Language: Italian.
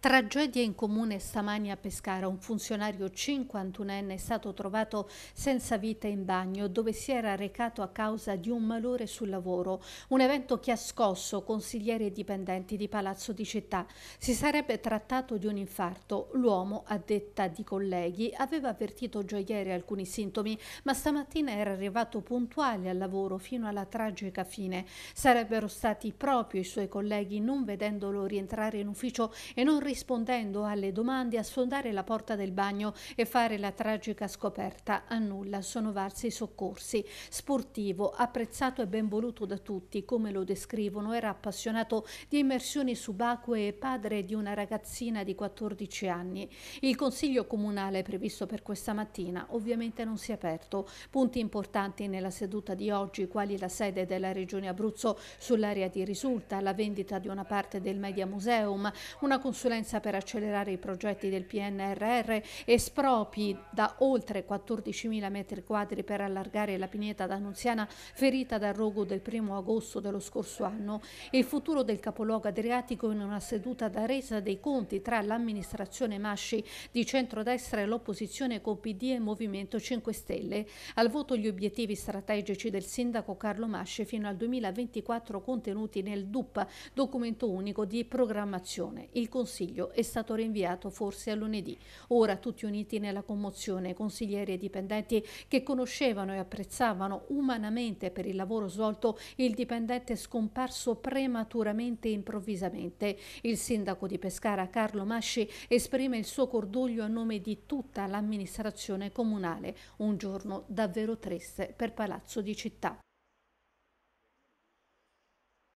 Tragedia in comune stamani a Pescara. Un funzionario 51enne è stato trovato senza vita in bagno dove si era recato a causa di un malore sul lavoro. Un evento che ha scosso consiglieri e dipendenti di Palazzo di Città. Si sarebbe trattato di un infarto. L'uomo, a detta di colleghi, aveva avvertito già ieri alcuni sintomi, ma stamattina era arrivato puntuale al lavoro fino alla tragica fine. Sarebbero stati proprio i suoi colleghi, non vedendolo rientrare in ufficio e non rispondendo alle domande a sfondare la porta del bagno e fare la tragica scoperta. A nulla sono varsi i soccorsi. Sportivo, apprezzato e ben voluto da tutti, come lo descrivono, era appassionato di immersioni subacquee e padre di una ragazzina di 14 anni. Il consiglio comunale previsto per questa mattina ovviamente non si è aperto. Punti importanti nella seduta di oggi, quali la sede della Regione Abruzzo sull'area di risulta, la vendita di una parte del Media Museum, una consulenza urgenza per accelerare i progetti del PNRR, espropri da oltre 14.000 metri quadri per allargare la pineta d'Annunziana ferita dal rogo del 1 agosto dello scorso anno e il futuro del capoluogo adriatico in una seduta da resa dei conti tra l'amministrazione Masci di centrodestra e l'opposizione con PD e Movimento 5 Stelle. Al voto gli obiettivi strategici del sindaco Carlo Masci fino al 2024 contenuti nel DUP, documento unico di programmazione. Il Consiglio Consiglio è stato rinviato forse a lunedì. Ora tutti uniti nella commozione, consiglieri e dipendenti che conoscevano e apprezzavano umanamente per il lavoro svolto il dipendente scomparso prematuramente e improvvisamente. Il sindaco di Pescara Carlo Masci esprime il suo cordoglio a nome di tutta l'amministrazione comunale, un giorno davvero triste per Palazzo di Città.